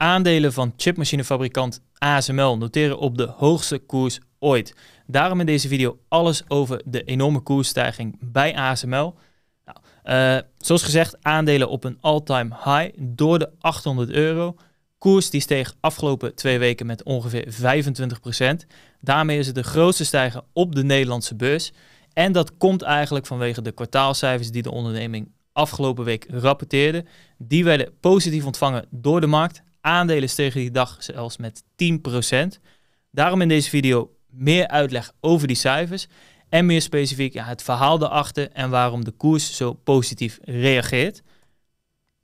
Aandelen van chipmachinefabrikant ASML noteren op de hoogste koers ooit. Daarom in deze video alles over de enorme koersstijging bij ASML. Nou, eh, zoals gezegd, aandelen op een all-time high door de 800 euro. Koers die steeg afgelopen twee weken met ongeveer 25%. Daarmee is het de grootste stijger op de Nederlandse beurs. En dat komt eigenlijk vanwege de kwartaalcijfers die de onderneming afgelopen week rapporteerde. Die werden positief ontvangen door de markt. Aandelen stegen die dag zelfs met 10%. Daarom in deze video meer uitleg over die cijfers en meer specifiek ja, het verhaal erachter en waarom de koers zo positief reageert.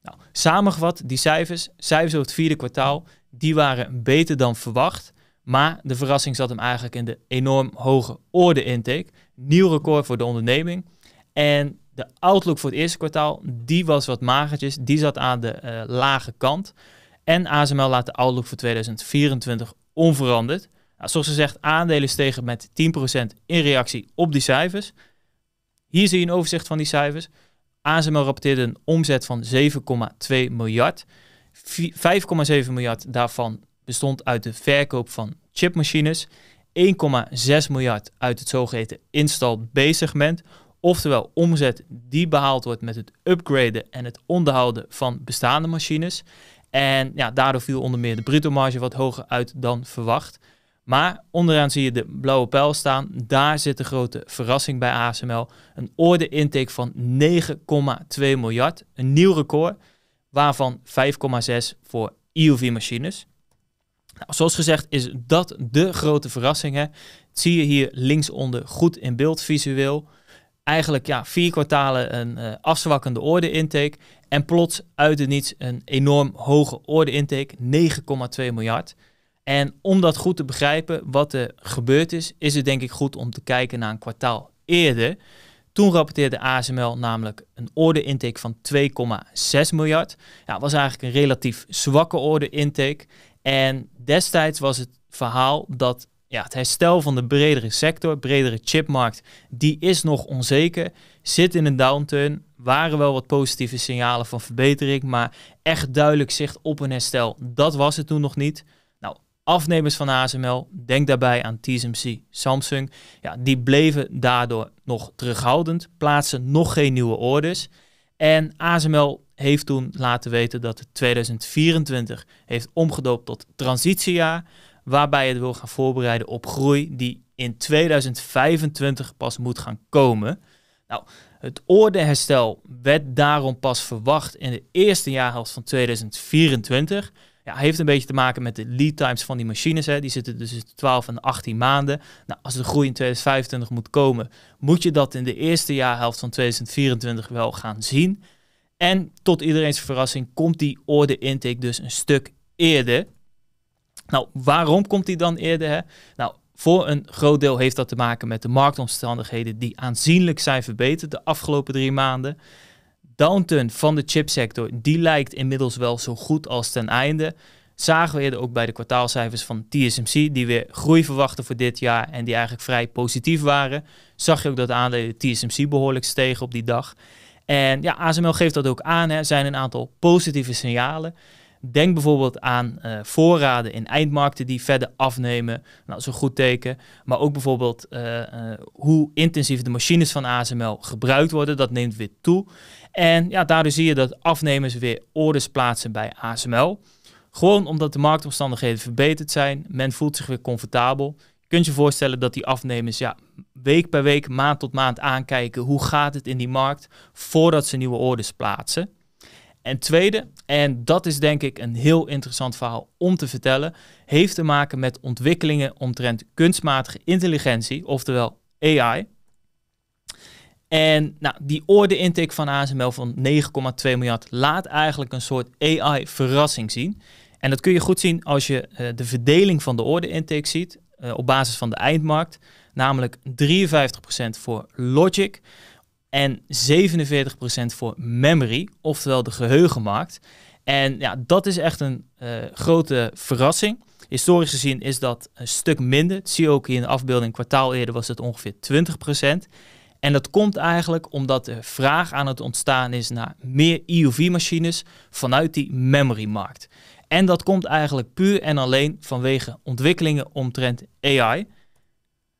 Nou, samengevat, die cijfers, cijfers over het vierde kwartaal, die waren beter dan verwacht. Maar de verrassing zat hem eigenlijk in de enorm hoge orde intake. Nieuw record voor de onderneming. En de outlook voor het eerste kwartaal, die was wat magertjes. Die zat aan de eh, lage kant en ASML laat de outlook voor 2024 onveranderd. Nou, zoals gezegd, aandelen stegen met 10% in reactie op die cijfers. Hier zie je een overzicht van die cijfers. ASML rapporteerde een omzet van 7,2 miljard. 5,7 miljard daarvan bestond uit de verkoop van chipmachines. 1,6 miljard uit het zogeheten install B-segment. Oftewel omzet die behaald wordt met het upgraden en het onderhouden van bestaande machines. En ja, daardoor viel onder meer de bruto marge wat hoger uit dan verwacht. Maar onderaan zie je de blauwe pijl staan. Daar zit de grote verrassing bij ASML. Een orde intake van 9,2 miljard. Een nieuw record, waarvan 5,6 voor EUV-machines. Nou, zoals gezegd is dat de grote verrassing. Hè. Dat zie je hier linksonder goed in beeld visueel eigenlijk ja, vier kwartalen een uh, afzwakkende orde intake. En plots uit het niets een enorm hoge orde intake, 9,2 miljard. En om dat goed te begrijpen wat er gebeurd is, is het denk ik goed om te kijken naar een kwartaal eerder. Toen rapporteerde ASML namelijk een orde intake van 2,6 miljard. Ja, dat was eigenlijk een relatief zwakke orde intake. En destijds was het verhaal dat ja, het herstel van de bredere sector, bredere chipmarkt, die is nog onzeker. Zit in een downturn. Waren wel wat positieve signalen van verbetering, maar echt duidelijk zicht op een herstel. Dat was het toen nog niet. Nou, afnemers van ASML, denk daarbij aan TSMC, Samsung. Ja, die bleven daardoor nog terughoudend, plaatsen nog geen nieuwe orders. En ASML heeft toen laten weten dat 2024 heeft omgedoopt tot transitiejaar waarbij je het wil gaan voorbereiden op groei die in 2025 pas moet gaan komen. Nou, het ordeherstel werd daarom pas verwacht in de eerste jaarhelft van 2024. Ja, heeft een beetje te maken met de lead times van die machines. Hè. Die zitten dus tussen 12 en 18 maanden. Nou, als de groei in 2025 moet komen, moet je dat in de eerste jaarhelft van 2024 wel gaan zien. En tot iedereen's verrassing komt die order intake dus een stuk eerder. Nou, waarom komt die dan eerder? Hè? Nou, voor een groot deel heeft dat te maken met de marktomstandigheden die aanzienlijk zijn verbeterd de afgelopen drie maanden. Downturn van de chipsector, die lijkt inmiddels wel zo goed als ten einde. Zagen we eerder ook bij de kwartaalcijfers van TSMC, die weer groei verwachten voor dit jaar en die eigenlijk vrij positief waren. Zag je ook dat de aandelen TSMC behoorlijk stegen op die dag. En ja, ASML geeft dat ook aan, er zijn een aantal positieve signalen. Denk bijvoorbeeld aan eh, voorraden in eindmarkten die verder afnemen. Nou, dat is een goed teken. Maar ook bijvoorbeeld eh, eh, hoe intensief de machines van ASML gebruikt worden. Dat neemt weer toe. En ja, daardoor zie je dat afnemers weer orders plaatsen bij ASML. Gewoon omdat de marktomstandigheden verbeterd zijn. Men voelt zich weer comfortabel. Je kunt je voorstellen dat die afnemers ja, week per week, maand tot maand aankijken hoe gaat het in die markt voordat ze nieuwe orders plaatsen. En tweede, en dat is denk ik een heel interessant verhaal om te vertellen, heeft te maken met ontwikkelingen omtrent kunstmatige intelligentie, oftewel AI. En nou, die orde intake van ASML van 9,2 miljard laat eigenlijk een soort AI-verrassing zien. En dat kun je goed zien als je eh, de verdeling van de orde intake ziet eh, op basis van de eindmarkt. Namelijk 53% voor Logic, en 47% voor memory, oftewel de geheugenmarkt. En ja, dat is echt een eh, grote verrassing. Historisch gezien is dat een stuk minder. Dat zie je ook hier in de afbeelding. kwartaal eerder was het ongeveer 20%. En dat komt eigenlijk omdat de vraag aan het ontstaan is naar meer EUV-machines vanuit die memory-markt. En dat komt eigenlijk puur en alleen vanwege ontwikkelingen omtrent AI.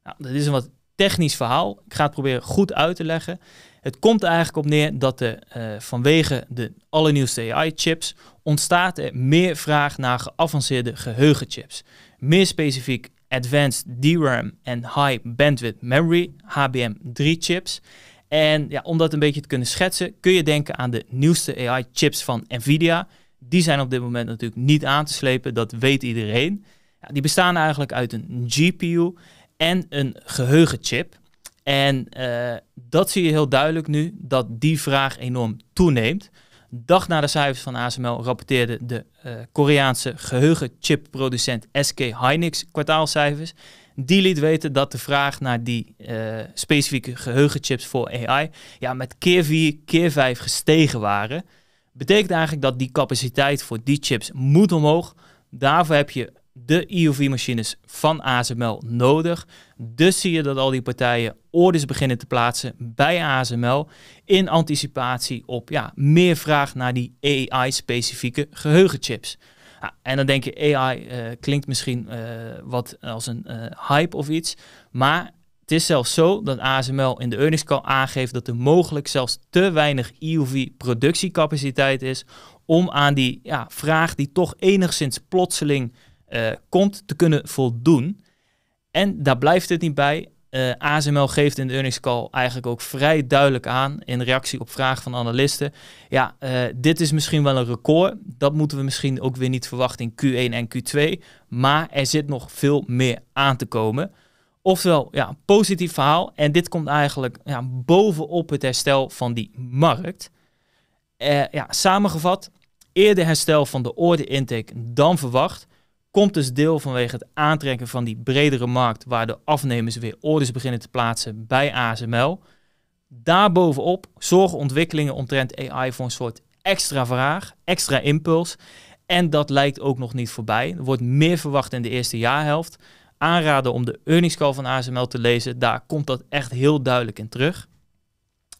Nou, dat is een wat technisch verhaal. Ik ga het proberen goed uit te leggen. Het komt er eigenlijk op neer dat de, eh, vanwege de allernieuwste AI-chips ontstaat er meer vraag naar geavanceerde geheugenchips. Meer specifiek Advanced DRAM en High Bandwidth Memory, HBM3-chips. En ja, om dat een beetje te kunnen schetsen, kun je denken aan de nieuwste AI-chips van Nvidia. Die zijn op dit moment natuurlijk niet aan te slepen, dat weet iedereen. Ja, die bestaan eigenlijk uit een GPU en een geheugenchip. En eh, dat zie je heel duidelijk nu, dat die vraag enorm toeneemt. Dag na de cijfers van ASML rapporteerde de eh, Koreaanse geheugenchipproducent SK Hynix kwartaalcijfers. Die liet weten dat de vraag naar die eh, specifieke geheugenchips voor AI ja, met keer 4, keer 5 gestegen waren. Betekent eigenlijk dat die capaciteit voor die chips moet omhoog. Daarvoor heb je de euv machines van ASML nodig. Dus zie je dat al die partijen orders beginnen te plaatsen bij ASML in anticipatie op ja, meer vraag naar die AI-specifieke geheugenchips. Ah, en dan denk je, AI eh, klinkt misschien eh, wat als een eh, hype of iets, maar het is zelfs zo dat ASML in de earnings call aangeeft dat er mogelijk zelfs te weinig euv productiecapaciteit is om aan die ja, vraag die toch enigszins plotseling eh, komt te kunnen voldoen. En daar blijft het niet bij. Uh, eh, ASML geeft in de earnings call eigenlijk ook vrij duidelijk aan in reactie op vragen van analisten. Ja, eh, dit is misschien wel een record. Dat moeten we misschien ook weer niet verwachten in Q1 en Q2. Maar er zit nog veel meer aan te komen. Oftewel, ja, positief verhaal. En dit komt eigenlijk ja, bovenop het herstel van die markt. ja, samengevat, eerder herstel van de orde intake dan verwacht komt dus deel vanwege het aantrekken van die bredere markt waar de afnemers weer orders beginnen te plaatsen bij ASML. Daarbovenop zorgen ontwikkelingen omtrent AI voor een soort extra vraag, extra impuls. En dat lijkt ook nog niet voorbij. Er wordt meer verwacht in de eerste jaarhelft. Aanraden om de earnings call van ASML te lezen, daar komt dat echt heel duidelijk in terug.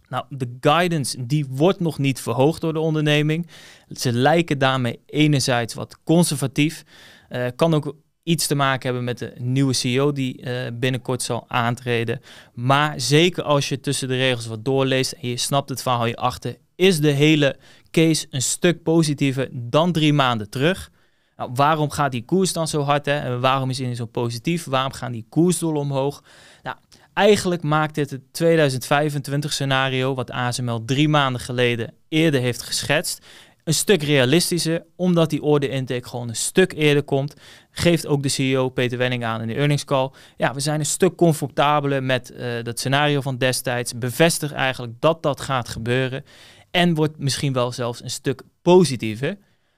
Nou, de guidance die wordt nog niet verhoogd door de onderneming. Ze lijken daarmee enerzijds wat conservatief. Uh, kan ook iets te maken hebben met de nieuwe CEO die eh, binnenkort zal aantreden. Maar zeker als je tussen de regels wat doorleest en je snapt het verhaal hierachter, is de hele case een stuk positiever dan drie maanden terug. Nou, waarom gaat die koers dan zo hard? Hè? En eh, waarom is het zo positief? Waarom gaan die koersdoelen omhoog? Nou, eigenlijk maakt dit het 2025 scenario, wat ASML drie maanden geleden eerder heeft geschetst, een stuk realistischer, omdat die order intake gewoon een stuk eerder komt. Geeft ook de CEO Peter Wenning aan in de earnings call. Ja, we zijn een stuk comfortabeler met eh, dat scenario van destijds. Bevestigt eigenlijk dat dat gaat gebeuren. En wordt misschien wel zelfs een stuk positiever.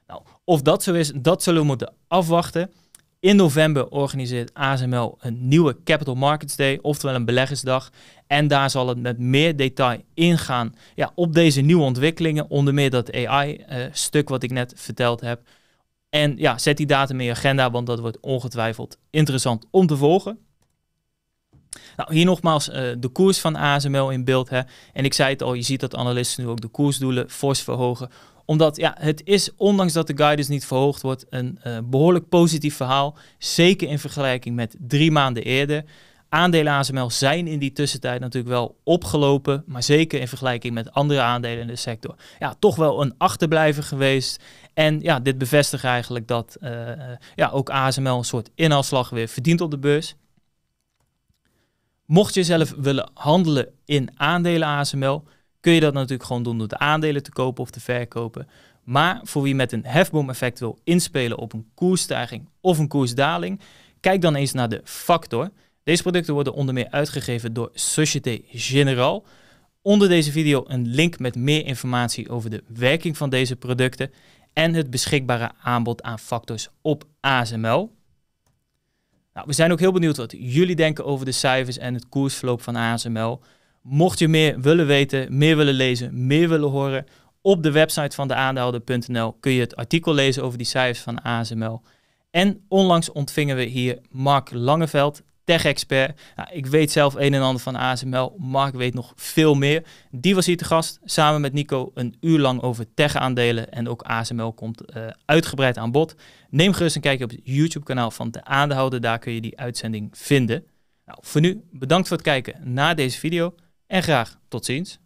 Nou, of dat zo is, dat zullen we moeten afwachten. In november organiseert ASML een nieuwe Capital Markets Day, oftewel een beleggersdag. En daar zal het met meer detail ingaan ja, op deze nieuwe ontwikkelingen, onder meer dat AI-stuk eh, wat ik net verteld heb. En ja, zet die datum in je agenda, want dat wordt ongetwijfeld interessant om te volgen. Nou, hier nogmaals eh, de koers van ASML in beeld. Hè. En ik zei het al, je ziet dat analisten nu ook de koersdoelen fors verhogen omdat ja, het is, ondanks dat de guidance niet verhoogd wordt, een eh, behoorlijk positief verhaal. Zeker in vergelijking met drie maanden eerder. Aandelen ASML zijn in die tussentijd natuurlijk wel opgelopen, maar zeker in vergelijking met andere aandelen in de sector. Ja, toch wel een achterblijver geweest. En ja, dit bevestigt eigenlijk dat eh, ja, ook ASML een soort inhaalslag weer verdient op de beurs. Mocht je zelf willen handelen in aandelen ASML, kun je dat natuurlijk gewoon doen door de aandelen te kopen of te verkopen. Maar voor wie met een hefboom-effect wil inspelen op een koersstijging of een koersdaling, kijk dan eens naar de factor. Deze producten worden onder meer uitgegeven door Société Générale. Onder deze video een link met meer informatie over de werking van deze producten en het beschikbare aanbod aan factors op ASML. Nou, we zijn ook heel benieuwd wat jullie denken over de cijfers en het koersverloop van ASML. Mocht je meer willen weten, meer willen lezen, meer willen horen, op de website van de aandeelhouder.nl kun je het artikel lezen over die cijfers van ASML. En onlangs ontvingen we hier Mark Langeveld, tech-expert. Nou, ik weet zelf een en ander van ASML. Mark weet nog veel meer. Die was hier te gast, samen met Nico, een uur lang over tech-aandelen. En ook ASML komt eh, uitgebreid aan bod. Neem gerust een kijkje op het YouTube-kanaal van De Aandeelhouder. Daar kun je die uitzending vinden. Nou, voor nu, bedankt voor het kijken naar deze video. En graag tot ziens.